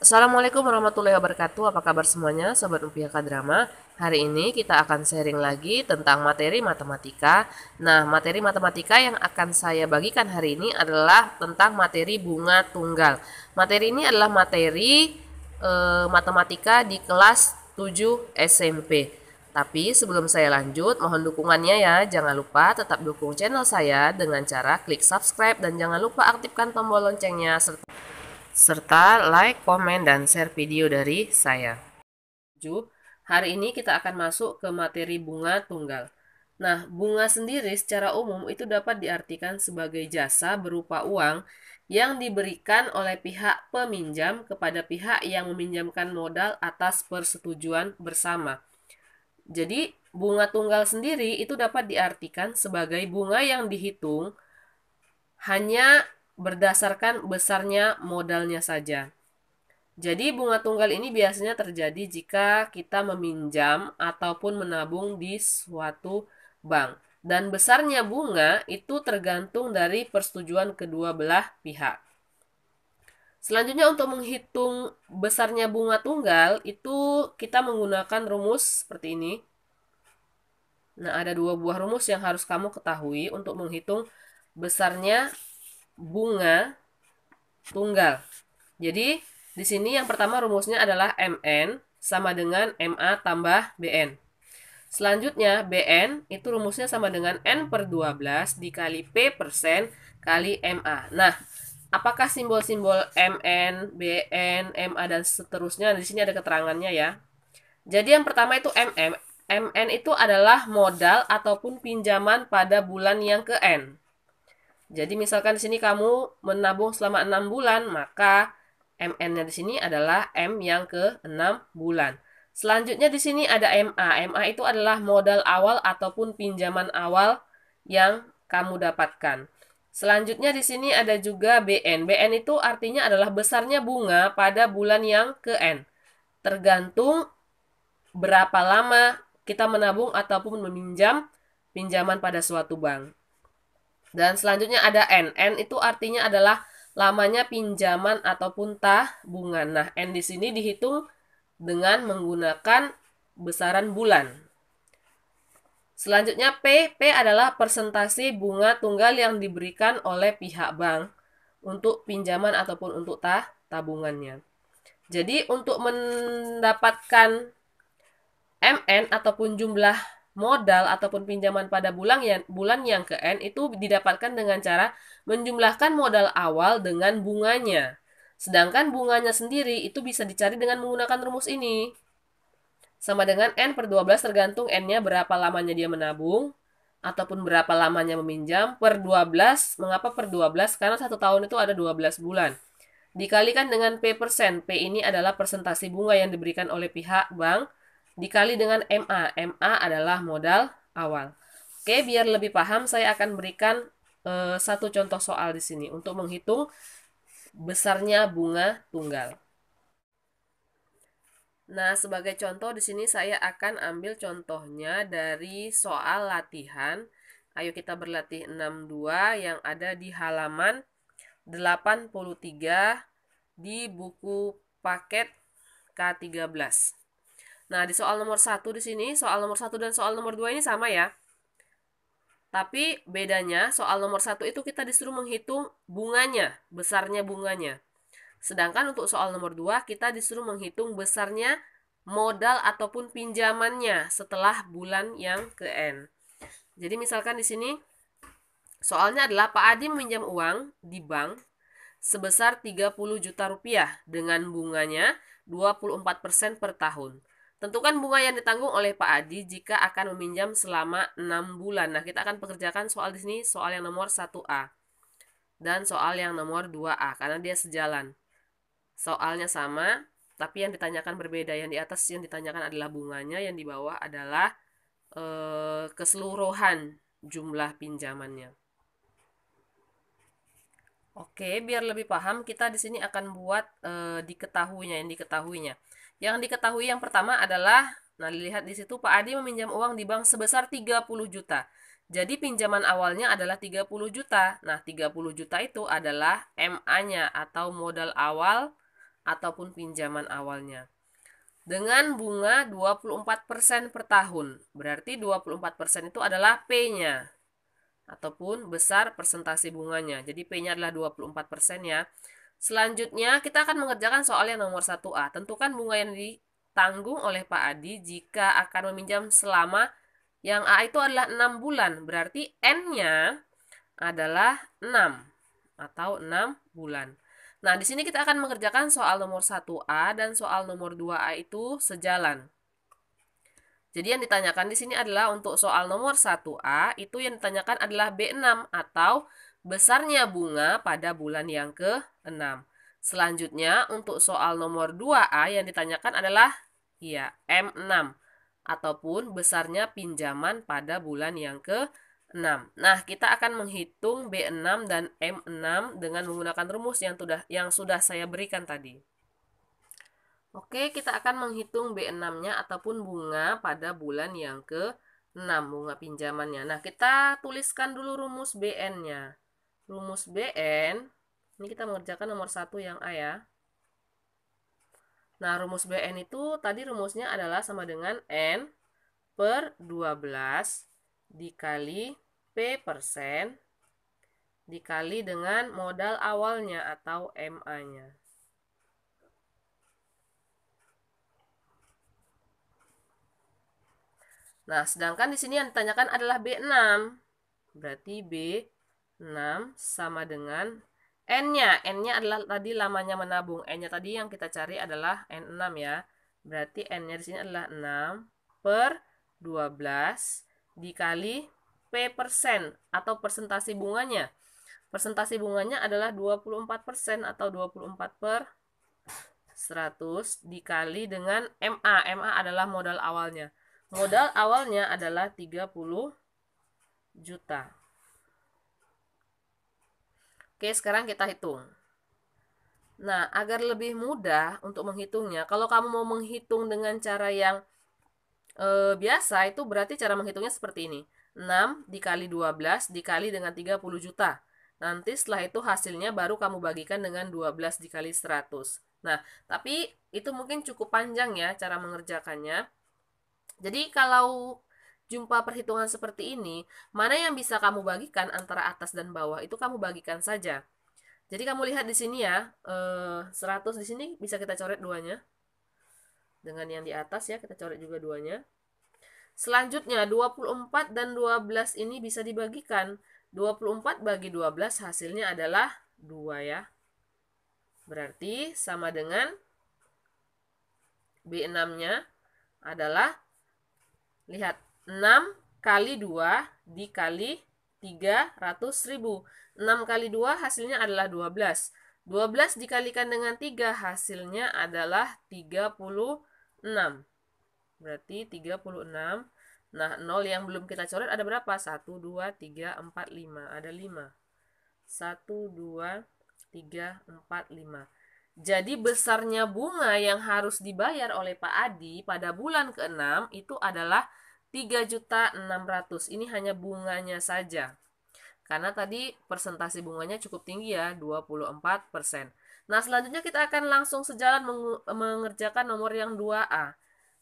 Assalamualaikum warahmatullahi wabarakatuh. Apa kabar semuanya, sobat Rupiah Drama? Hari ini kita akan sharing lagi tentang materi matematika. Nah, materi matematika yang akan saya bagikan hari ini adalah tentang materi bunga tunggal. Materi ini adalah materi e, matematika di kelas 7 SMP. Tapi sebelum saya lanjut, mohon dukungannya ya. Jangan lupa tetap dukung channel saya dengan cara klik subscribe dan jangan lupa aktifkan tombol loncengnya serta serta like, komen, dan share video dari saya. Hari ini kita akan masuk ke materi bunga tunggal. Nah, bunga sendiri secara umum itu dapat diartikan sebagai jasa berupa uang yang diberikan oleh pihak peminjam kepada pihak yang meminjamkan modal atas persetujuan bersama. Jadi, bunga tunggal sendiri itu dapat diartikan sebagai bunga yang dihitung hanya berdasarkan besarnya modalnya saja. Jadi bunga tunggal ini biasanya terjadi jika kita meminjam ataupun menabung di suatu bank. Dan besarnya bunga itu tergantung dari persetujuan kedua belah pihak. Selanjutnya untuk menghitung besarnya bunga tunggal itu kita menggunakan rumus seperti ini. Nah, ada dua buah rumus yang harus kamu ketahui untuk menghitung besarnya bunga tunggal. Jadi di sini yang pertama rumusnya adalah MN sama dengan MA tambah BN. Selanjutnya BN itu rumusnya sama dengan N per 12 dikali P persen kali MA. Nah, apakah simbol-simbol MN, BN, MA dan seterusnya di sini ada keterangannya ya. Jadi yang pertama itu MM. MN itu adalah modal ataupun pinjaman pada bulan yang ke N. Jadi misalkan di sini kamu menabung selama 6 bulan, maka MN-nya di sini adalah M yang ke-6 bulan. Selanjutnya di sini ada MA. MA itu adalah modal awal ataupun pinjaman awal yang kamu dapatkan. Selanjutnya di sini ada juga BN. BN itu artinya adalah besarnya bunga pada bulan yang ke N. Tergantung berapa lama kita menabung ataupun meminjam pinjaman pada suatu bank. Dan selanjutnya ada N. N itu artinya adalah lamanya pinjaman ataupun tabungan. Nah, N di sini dihitung dengan menggunakan besaran bulan. Selanjutnya P, P adalah persentase bunga tunggal yang diberikan oleh pihak bank untuk pinjaman ataupun untuk ta, tabungannya. Jadi untuk mendapatkan MN ataupun jumlah modal ataupun pinjaman pada bulan yang bulan yang ke N itu didapatkan dengan cara menjumlahkan modal awal dengan bunganya. Sedangkan bunganya sendiri itu bisa dicari dengan menggunakan rumus ini. Sama dengan N per 12 tergantung N-nya berapa lamanya dia menabung ataupun berapa lamanya meminjam per 12. Mengapa per 12? Karena satu tahun itu ada 12 bulan. Dikalikan dengan P persen. P ini adalah persentase bunga yang diberikan oleh pihak bank dikali dengan MA. MA adalah modal awal. Oke, biar lebih paham saya akan berikan e, satu contoh soal di sini untuk menghitung besarnya bunga tunggal. Nah, sebagai contoh di sini saya akan ambil contohnya dari soal latihan. Ayo kita berlatih 62 yang ada di halaman 83 di buku paket K13. Nah, di soal nomor satu di sini, soal nomor satu dan soal nomor dua ini sama ya. Tapi bedanya soal nomor satu itu kita disuruh menghitung bunganya, besarnya bunganya. Sedangkan untuk soal nomor dua kita disuruh menghitung besarnya modal ataupun pinjamannya setelah bulan yang ke N. Jadi misalkan di sini soalnya adalah Pak Adi meminjam uang di bank sebesar 30 juta rupiah dengan bunganya 24% per tahun. Tentukan bunga yang ditanggung oleh Pak Adi jika akan meminjam selama 6 bulan. Nah, kita akan pekerjakan soal di sini, soal yang nomor 1A. Dan soal yang nomor 2A, karena dia sejalan. Soalnya sama, tapi yang ditanyakan berbeda. Yang di atas yang ditanyakan adalah bunganya, yang di bawah adalah e, keseluruhan jumlah pinjamannya. Oke, biar lebih paham, kita di sini akan buat e, diketahuinya, yang diketahuinya. Yang diketahui yang pertama adalah, nah lihat di situ Pak Adi meminjam uang di bank sebesar 30 juta. Jadi pinjaman awalnya adalah 30 juta. Nah, 30 juta itu adalah MA-nya atau modal awal ataupun pinjaman awalnya. Dengan bunga 24% per tahun. Berarti 24% itu adalah P-nya ataupun besar persentase bunganya. Jadi P-nya adalah 24% ya. Selanjutnya, kita akan mengerjakan soal yang nomor 1A. Tentukan bunga yang ditanggung oleh Pak Adi jika akan meminjam selama yang A itu adalah 6 bulan. Berarti N-nya adalah 6 atau 6 bulan. Nah, di sini kita akan mengerjakan soal nomor 1A dan soal nomor 2A itu sejalan. Jadi yang ditanyakan di sini adalah untuk soal nomor 1A itu yang ditanyakan adalah B6 atau Besarnya bunga pada bulan yang ke-6. Selanjutnya, untuk soal nomor 2A yang ditanyakan adalah ya M6 ataupun besarnya pinjaman pada bulan yang ke-6. Nah, kita akan menghitung B6 dan M6 dengan menggunakan rumus yang sudah yang sudah saya berikan tadi. Oke, kita akan menghitung B6-nya ataupun bunga pada bulan yang ke-6 bunga pinjamannya. Nah, kita tuliskan dulu rumus BN-nya rumus BN, ini kita mengerjakan nomor satu yang A ya. Nah, rumus BN itu tadi rumusnya adalah sama dengan N per 12 dikali P persen dikali dengan modal awalnya atau MA-nya. Nah, sedangkan di sini yang ditanyakan adalah B6. Berarti B 6 sama dengan N-nya. N-nya adalah tadi lamanya menabung. N-nya tadi yang kita cari adalah N6 ya. Berarti N-nya di sini adalah 6 per 12 dikali P persen atau persentasi bunganya. Persentasi bunganya adalah 24 persen atau 24 per 100 dikali dengan MA. MA adalah modal awalnya. Modal awalnya adalah 30 juta. Oke, sekarang kita hitung. Nah, agar lebih mudah untuk menghitungnya, kalau kamu mau menghitung dengan cara yang e, biasa, itu berarti cara menghitungnya seperti ini. 6 dikali 12 dikali dengan 30 juta. Nanti setelah itu hasilnya baru kamu bagikan dengan 12 dikali 100. Nah, tapi itu mungkin cukup panjang ya cara mengerjakannya. Jadi kalau jumpa perhitungan seperti ini, mana yang bisa kamu bagikan antara atas dan bawah itu kamu bagikan saja. Jadi kamu lihat di sini ya, 100 eh, di sini bisa kita coret duanya. Dengan yang di atas ya, kita coret juga duanya. Selanjutnya 24 dan 12 ini bisa dibagikan. 24 bagi 12 hasilnya adalah 2 ya. Berarti sama dengan B6-nya adalah lihat 6 kali 2 dikali 300 ribu. 6 kali 2 hasilnya adalah 12. 12 dikalikan dengan 3 hasilnya adalah 36. Berarti 36. Nah, 0 yang belum kita coret ada berapa? 1, 2, 3, 4, 5. Ada 5. 1, 2, 3, 4, 5. Jadi besarnya bunga yang harus dibayar oleh Pak Adi pada bulan ke-6 itu adalah 3.600. Ini hanya bunganya saja. Karena tadi persentase bunganya cukup tinggi ya, 24%. Nah, selanjutnya kita akan langsung sejalan mengerjakan nomor yang 2A.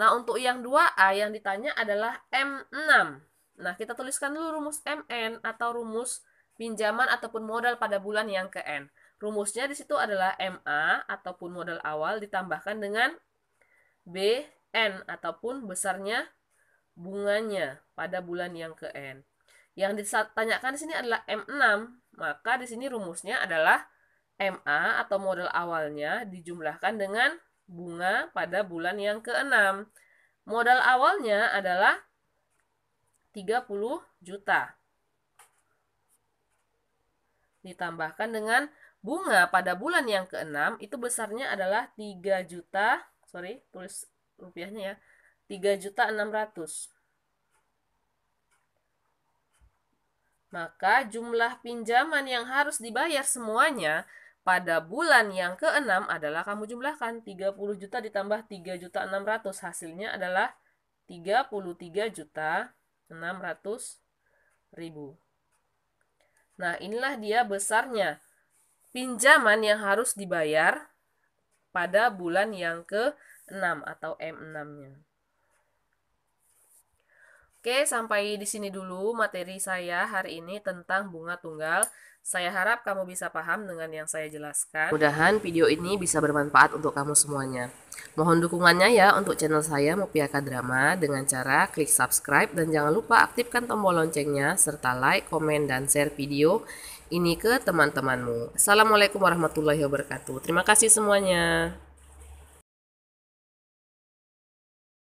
Nah, untuk yang 2A yang ditanya adalah M6. Nah, kita tuliskan dulu rumus MN atau rumus pinjaman ataupun modal pada bulan yang ke N. Rumusnya di situ adalah MA ataupun modal awal ditambahkan dengan BN ataupun besarnya bunganya pada bulan yang ke N. Yang ditanyakan di sini adalah M6, maka di sini rumusnya adalah MA atau modal awalnya dijumlahkan dengan bunga pada bulan yang ke-6. Modal awalnya adalah 30 juta. Ditambahkan dengan bunga pada bulan yang ke-6 itu besarnya adalah 3 juta, sorry, tulis rupiahnya ya, 3.600. Maka jumlah pinjaman yang harus dibayar semuanya pada bulan yang keenam adalah kamu jumlahkan 30 juta ditambah 3 juta 600 hasilnya adalah 33 juta 600 ribu. Nah inilah dia besarnya pinjaman yang harus dibayar pada bulan yang ke-6 atau M6-nya. Oke, sampai di sini dulu materi saya hari ini tentang bunga tunggal. Saya harap kamu bisa paham dengan yang saya jelaskan. mudah Mudahan video ini bisa bermanfaat untuk kamu semuanya. Mohon dukungannya ya untuk channel saya Mopiaka Drama dengan cara klik subscribe dan jangan lupa aktifkan tombol loncengnya serta like, komen, dan share video ini ke teman-temanmu. Assalamualaikum warahmatullahi wabarakatuh. Terima kasih semuanya.